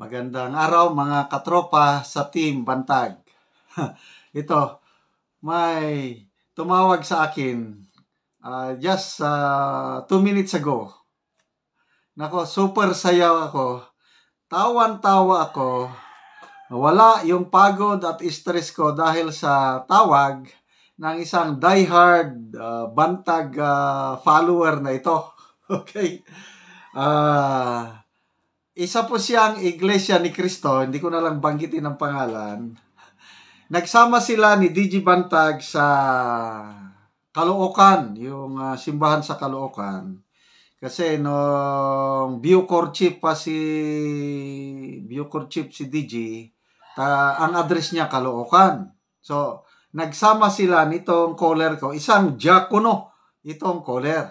Magandang araw mga katropa sa Team Bantag. Ito, may tumawag sa akin uh, just 2 uh, ah, two minutes ago. Nako, super sayaw ako. Tawan-tawa ako. Wala yung pagod at stress ko dahil sa tawag ng isang diehard uh, bantag uh, follower na ito. Okay? Ah... Uh, isa po siyang iglesia ni Kristo, hindi ko na lang banggitin ang pangalan. Nagsama sila ni DJ Bantag sa Caloocan, yung uh, simbahan sa Caloocan. Kasi nung Bucor Chief pa si Bucor Chief si DJ, ta, ang address niya Caloocan. So, nagsama sila nitong caller ko, isang diakono itong caller.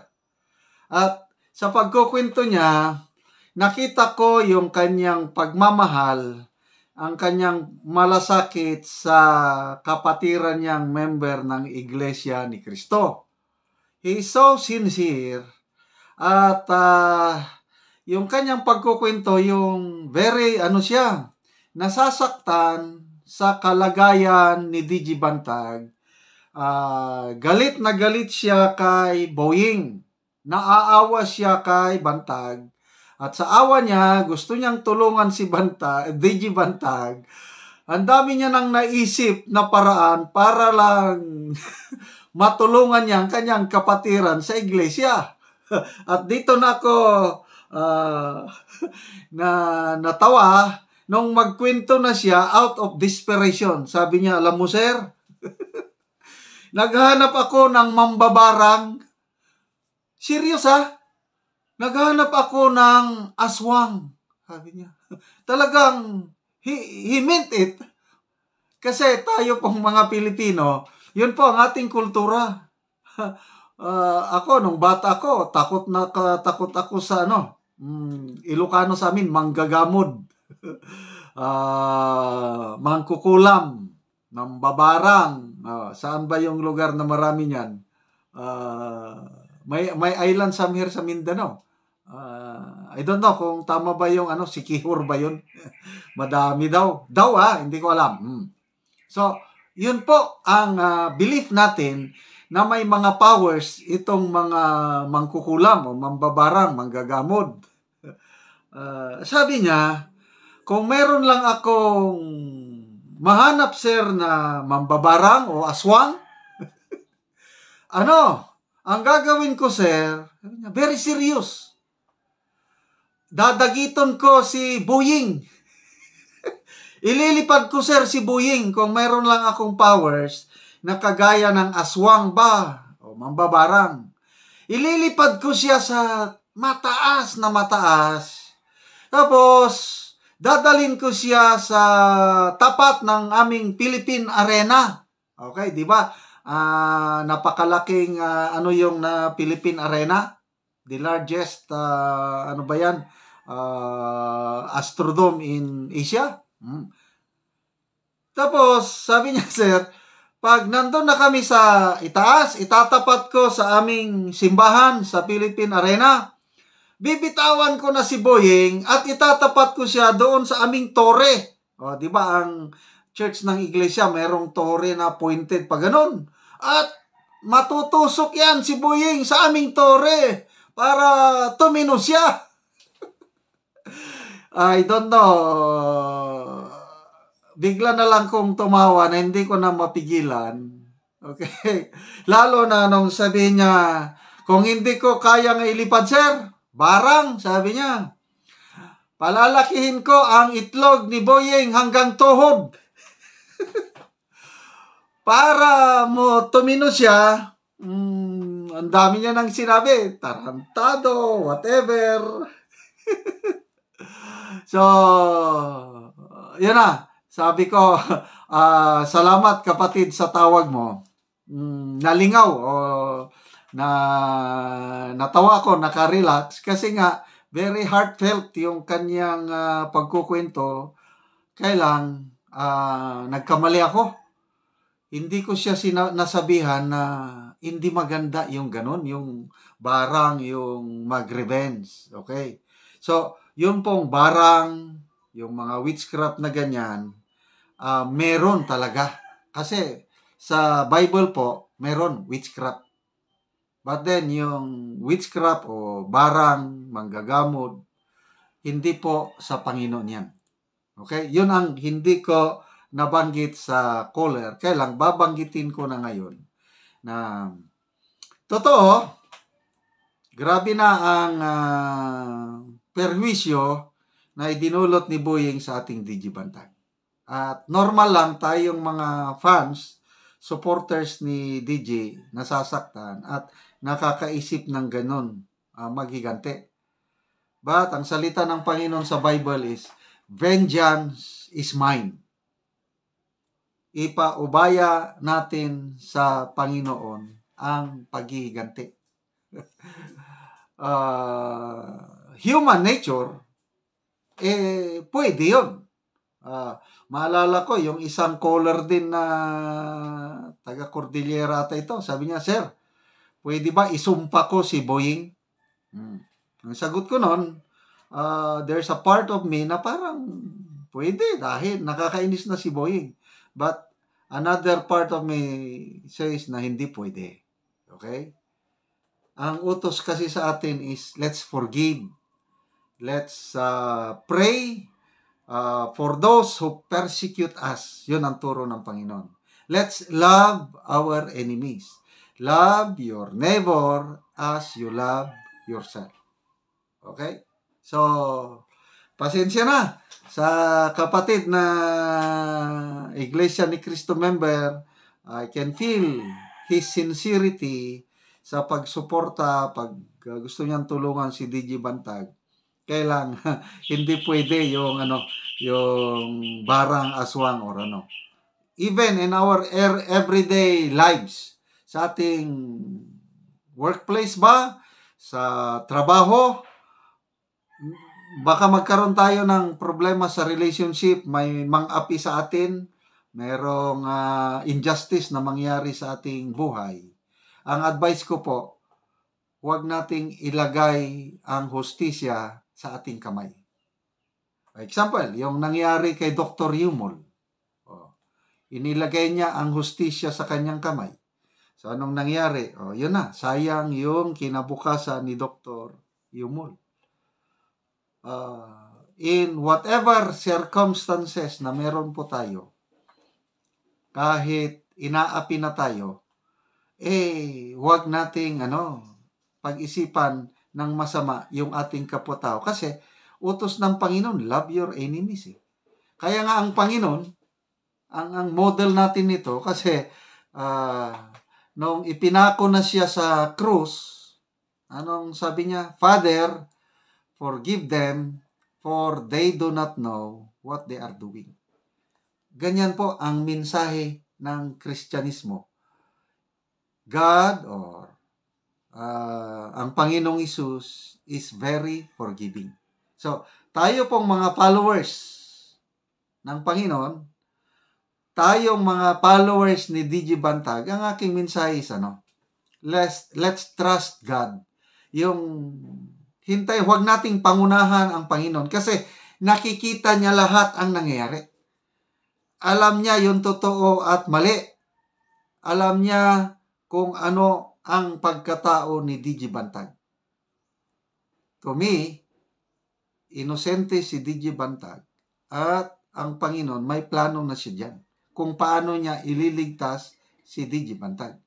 At sa pagkukwento niya, nakita ko yung kanyang pagmamahal, ang kanyang malasakit sa kapatiran niyang member ng Iglesia ni Kristo. He so sincere at uh, yung kanyang pagkukwento, yung very ano siya, nasasaktan sa kalagayan ni DJ Bantag. Uh, galit na galit siya kay Boying. Naaawa siya kay Bantag at sa awa niya, gusto niyang tulungan si Banta, eh, DJ Bantag. Ang dami niya nang naisip na paraan para lang matulungan niya ang kanyang kapatiran sa iglesia. At dito na ako uh, na natawa nung magkwento na siya out of desperation. Sabi niya, alam mo sir, naghanap ako ng mambabarang. Serious ha? Naghanap ako ng aswang. Sabi niya. Talagang he, he meant it. Kasi tayo pong mga Pilipino, yun po ang ating kultura. uh, ako, nung bata ako, takot na takot ako sa ano, um, Ilocano sa amin, manggagamod, uh, mangkukulam, ng babarang. Uh, ah, saan ba yung lugar na marami niyan? Uh, may, may island somewhere sa Mindanao. Uh, I don't know kung tama ba yung ano, si Kihor ba yun? Madami daw. Daw ha, ah, hindi ko alam. Hmm. So, yun po ang uh, belief natin na may mga powers itong mga mangkukulam o mambabarang, manggagamod. Uh, sabi niya, kung meron lang akong mahanap sir na mambabarang o aswang, ano, ang gagawin ko sir, very serious Dadagiton ko si Buying. Ililipad ko sir si Buying kung mayroon lang akong powers na kagaya ng aswang ba o mambabarang. Ililipad ko siya sa mataas na mataas. Tapos, dadalin ko siya sa tapat ng aming Philippine Arena. Okay, di ba? Uh, napakalaking uh, ano yung na uh, Philippine Arena the largest uh, ano ba yan uh, astrodome in Asia hmm. tapos sabi niya sir pag nandoon na kami sa itaas itatapat ko sa aming simbahan sa Philippine Arena bibitawan ko na si Boeing at itatapat ko siya doon sa aming tore o, di ba ang church ng iglesia merong tore na pointed pa ganun at matutusok yan si Boeing sa aming tore para tumino siya. I don't know. Bigla na lang kong tumawa na hindi ko na mapigilan. Okay? Lalo na nung sabi niya, kung hindi ko kayang ilipad, sir, barang, sabi niya. Palalakihin ko ang itlog ni Boyeng hanggang tuhod. Para mo tumino siya, mm, ang dami niya nang sinabi. Tarantado, whatever. so, yun na. Sabi ko, uh, salamat kapatid sa tawag mo. Mm, nalingaw o na natawa ko, nakarelax kasi nga very heartfelt yung kanyang uh, pagkukwento. Kailang uh, nagkamali ako. Hindi ko siya sina- nasabihan na uh, hindi maganda yung ganun, yung barang, yung mag-revenge. Okay? So, yun pong barang, yung mga witchcraft na ganyan, uh, meron talaga. Kasi sa Bible po, meron witchcraft. But then, yung witchcraft o barang, manggagamod, hindi po sa Panginoon yan. Okay? Yun ang hindi ko nabanggit sa caller. Kaya babanggitin ko na ngayon na totoo, grabe na ang uh, perwisyo na idinulot ni Boying sa ating Digibantag. At normal lang tayong mga fans, supporters ni DJ nasasaktan at nakakaisip ng ganun uh, ah, maghigante. But ang salita ng Panginoon sa Bible is, vengeance is mine ipaubaya natin sa Panginoon ang paghihiganti. uh, human nature, eh, pwede yun. Uh, maalala ko, yung isang caller din na taga Cordillera ata ito, sabi niya, Sir, pwede ba isumpa ko si Boying? Hmm. Ang sagot ko noon, uh, ah, there's a part of me na parang pwede dahil nakakainis na si Boying. But another part of me says na hindi pwede. Okay? Ang utos kasi sa atin is let's forgive. Let's uh, pray uh, for those who persecute us. Yun ang turo ng Panginoon. Let's love our enemies. Love your neighbor as you love yourself. Okay? So, pasensya na sa kapatid na Iglesia ni Cristo member, I can feel his sincerity sa pagsuporta pag uh, gusto niyang tulungan si DJ Bantag. Kailang hindi pwede yung ano yung barang aswang or ano. Even in our everyday lives, sa ating workplace ba, sa trabaho, baka magkaroon tayo ng problema sa relationship, may mang-api sa atin, merong uh, injustice na mangyari sa ating buhay. Ang advice ko po, huwag nating ilagay ang hostisya sa ating kamay. For example, yung nangyari kay Dr. Yumol. Oh, inilagay niya ang hostisya sa kanyang kamay. So, anong nangyari? Oh, yun na, sayang yung kinabukasan ni Dr. Yumol uh, in whatever circumstances na meron po tayo, kahit inaapi na tayo, eh, wag nating, ano, pag-isipan ng masama yung ating kapwa-tao. Kasi, utos ng Panginoon, love your enemies. Eh. Kaya nga ang Panginoon, ang, ang model natin nito, kasi uh, nung ipinako na siya sa cross, anong sabi niya? Father, Forgive them, for they do not know what they are doing. Ganyan po ang mensahe ng Kristyanismo. God or uh, ang Panginoong Isus is very forgiving. So, tayo pong mga followers ng Panginoon, tayong mga followers ni DJ Bantag, ang aking mensahe is ano, let's, let's trust God. Yung Hintay, huwag nating pangunahan ang Panginoon kasi nakikita niya lahat ang nangyayari. Alam niya yung totoo at mali. Alam niya kung ano ang pagkatao ni DJ Bantag. To me, inosente si DJ Bantag at ang Panginoon may plano na siya dyan kung paano niya ililigtas si DJ Bantag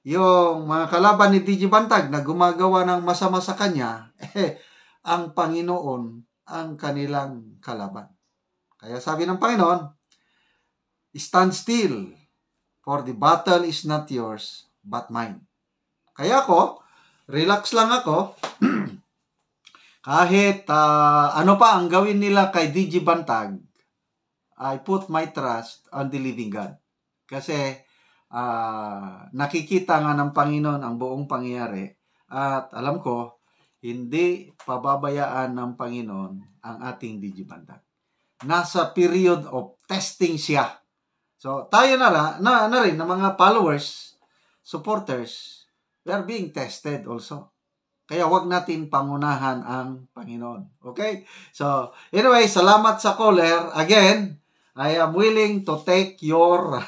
yung mga kalaban ni DJ Bantag na gumagawa ng masama sa kanya, eh, ang Panginoon ang kanilang kalaban. Kaya sabi ng Panginoon, Stand still, for the battle is not yours, but mine. Kaya ako, relax lang ako, kahit uh, ano pa ang gawin nila kay DJ Bantag, I put my trust on the living God. Kasi, uh, nakikita nga ng Panginoon ang buong pangyayari at alam ko, hindi pababayaan ng Panginoon ang ating digibandag. Nasa period of testing siya. So, tayo na, ra, na, na rin, ng mga followers, supporters, we are being tested also. Kaya huwag natin pangunahan ang Panginoon. Okay? So, anyway, salamat sa caller. Again, I am willing to take your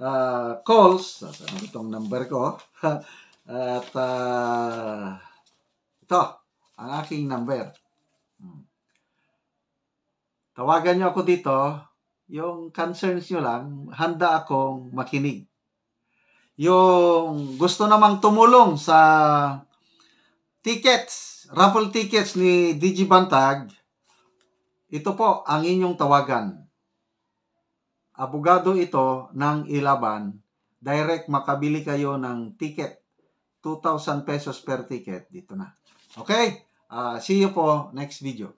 uh, calls. Nasa so, itong number ko. At uh, ito, ang aking number. Hmm. Tawagan niyo ako dito. Yung concerns niyo lang, handa akong makinig. Yung gusto namang tumulong sa tickets, raffle tickets ni Bantag, ito po ang inyong tawagan. Abogado ito ng ilaban. Direct makabili kayo ng ticket. 2,000 pesos per ticket. Dito na. Okay? Uh, see you po next video.